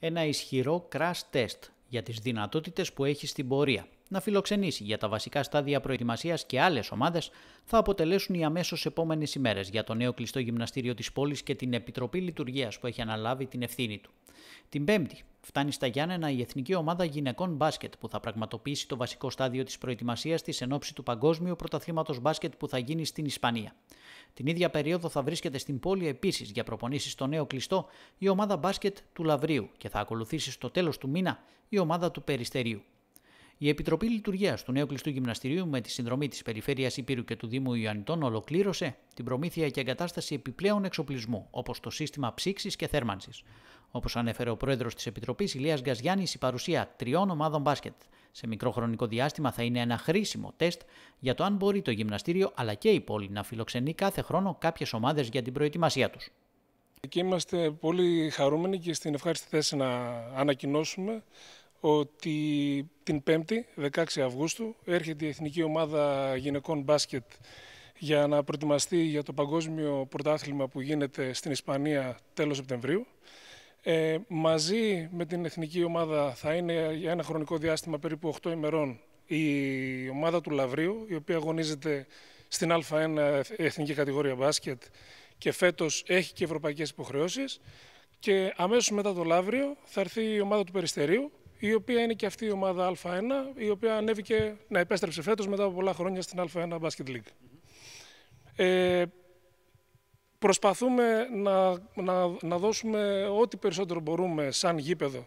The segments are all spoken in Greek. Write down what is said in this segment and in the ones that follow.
ένα ισχυρό crash test για τις δυνατότητες που έχει στην πορεία να φιλοξενήσει για τα βασικά στάδια προετοιμασίας και άλλες ομάδες θα αποτελέσουν οι αμέσως επόμενες ημέρες για το νέο κλειστό γυμναστήριο της πόλης και την Επιτροπή Λειτουργίας που έχει αναλάβει την ευθύνη του. Την Πέμπτη φτάνει στα Γιάννενα η Εθνική Ομάδα Γυναικών Μπάσκετ που θα πραγματοποιήσει το βασικό στάδιο της προετοιμασίας της εν ώψη του Παγκόσμιου Πρωταθλήματος Μπάσκετ που θα γίνει στην Ισπανία. Την ίδια περίοδο θα βρίσκεται στην πόλη επίσης για προπονήσεις στο νέο κλειστό η ομάδα μπάσκετ του Λαβρίου και θα ακολουθήσει στο τέλος του μήνα η ομάδα του Περιστερίου. Η Επιτροπή Λειτουργίας του Νέου Κλειστού Γυμναστηρίου με τη συνδρομή της Περιφέρειας Υπήρου και του Δήμου Ιωαννιτών ολοκλήρωσε την προμήθεια και εγκατάσταση επιπλέον εξοπλισμού, όπως το σύστημα ψήξης και θέρμανσης. Όπως ανέφερε ο πρόεδρος της Επιτροπής, Ηλίας Γκαζιάννης, η παρουσία τριών ομάδων μπάσκετ σε μικρό χρονικό διάστημα θα είναι ένα χρήσιμο τεστ για το αν μπορεί το γυμναστήριο αλλά και η πόλη να φιλοξενεί κάθε χρόνο κάποιες ομάδες για την προετοιμασία τους. Εκεί είμαστε πολύ χαρούμενοι και στην ευχάριστη θέση να ανακοινώσουμε ότι την 5η, 16 Αυγούστου, έρχεται η Εθνική Ομάδα Γυναικών Μπάσκετ για να προετοιμαστεί για το παγκόσμιο πρωτάθλημα που γίνεται στην Ισπανία τέλος Σεπτεμβρίου. Ε, μαζί με την Εθνική Ομάδα θα είναι για ένα χρονικό διάστημα περίπου 8 ημερών η ομάδα του Λαβρίου, η οποία αγωνίζεται στην Α1 Εθνική Κατηγορία Μπάσκετ και φέτος έχει και ευρωπαϊκές υποχρεώσεις. Και αμέσως μετά το Λαύριο θα έρθει η ομάδα του Περιστερίου, η οποία είναι και αυτή η ομάδα Α1, η οποία ανέβηκε να επέστρεψε φέτος μετά από πολλά χρόνια στην Α1 Basket League. Ε, προσπαθούμε να, να, να δώσουμε ό,τι περισσότερο μπορούμε σαν γήπεδο.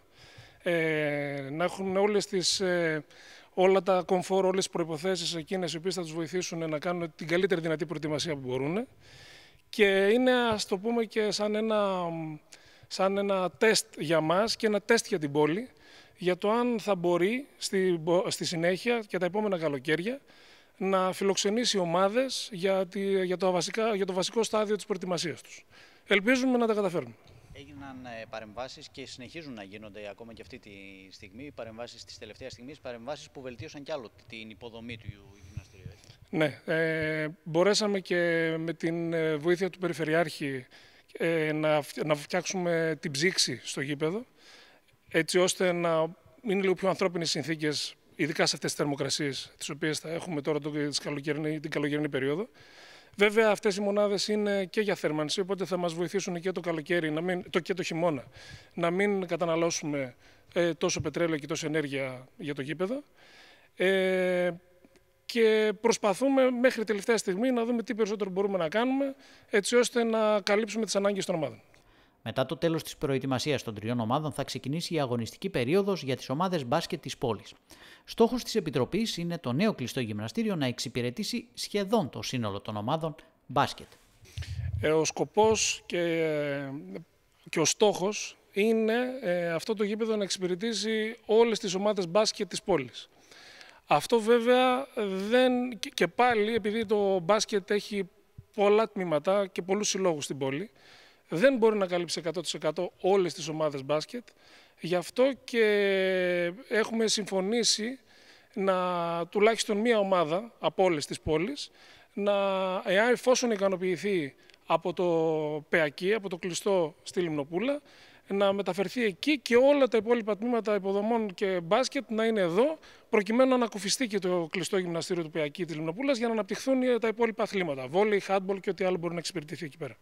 Ε, να έχουν όλες τις, ε, όλα τα κομφόρ, όλες τις προϋποθέσεις εκείνες οι οποίες θα τους βοηθήσουν να κάνουν την καλύτερη δυνατή προετοιμασία που μπορούν. Και είναι, ας το πούμε, και σαν ένα, σαν ένα τεστ για μας και ένα τεστ για την πόλη για το αν θα μπορεί στη, στη συνέχεια και τα επόμενα καλοκαίρια να φιλοξενήσει ομάδες για, για, το βασικά, για το βασικό στάδιο της προετοιμασίας τους. Ελπίζουμε να τα καταφέρουμε. Έγιναν ε, παρεμβάσεις και συνεχίζουν να γίνονται ακόμα και αυτή τη στιγμή, παρεμβάσεις της τελευταίας στιγμής, παρεμβάσεις που βελτίωσαν κι άλλο την υποδομή του γυμναστηρίου. Ναι, ε, μπορέσαμε και με την ε, βοήθεια του Περιφερειάρχη ε, να, να φτιάξουμε την ψήξη στο γήπεδο έτσι ώστε να είναι λίγο πιο ανθρώπινες συνθήκες, ειδικά σε αυτές τις θερμοκρασίες, τις οποίες θα έχουμε τώρα την καλοκαιρινή, την καλοκαιρινή περίοδο. Βέβαια, αυτές οι μονάδες είναι και για θέρμανση, οπότε θα μας βοηθήσουν και το καλοκαίρι να μην, και το χειμώνα να μην καταναλώσουμε ε, τόσο πετρέλαιο και τόσο ενέργεια για το γήπεδο. Ε, και προσπαθούμε μέχρι τελευταία στιγμή να δούμε τι περισσότερο μπορούμε να κάνουμε, έτσι ώστε να καλύψουμε τις ανάγκες των ομάδων. Μετά το τέλος της προετοιμασίας των τριών ομάδων θα ξεκινήσει η αγωνιστική περίοδος για τις ομάδες μπάσκετ της πόλης. Στόχος της Επιτροπής είναι το νέο κλειστό γυμναστήριο να εξυπηρετήσει σχεδόν το σύνολο των ομάδων μπάσκετ. Ε, ο σκοπός και, ε, και ο στόχος είναι ε, αυτό το γήπεδο να εξυπηρετήσει όλες τις ομάδες μπάσκετ της πόλης. Αυτό βέβαια δεν και πάλι επειδή το μπάσκετ έχει πολλά τμήματα και πολλούς συλλόγους στην πόλη, δεν μπορεί να καλύψει 100% όλες τις ομάδες μπάσκετ. Γι' αυτό και έχουμε συμφωνήσει να τουλάχιστον μία ομάδα από όλες τις πόλεις, να, εάν εφόσον ικανοποιηθεί από το ΠΕΑΚΙ, από το κλειστό στη Λιμνοπούλα, να μεταφερθεί εκεί και όλα τα υπόλοιπα τμήματα υποδομών και μπάσκετ να είναι εδώ, προκειμένου να ανακουφιστεί και το κλειστό γυμναστήριο του ΠΕΑΚΙ της Λιμνοπούλας για να αναπτυχθούν τα υπόλοιπα αθλήματα, βόλεϊ, χάντμπολ και ό,τι άλλο μπορεί να εξυπηρετηθεί εκεί πέρα.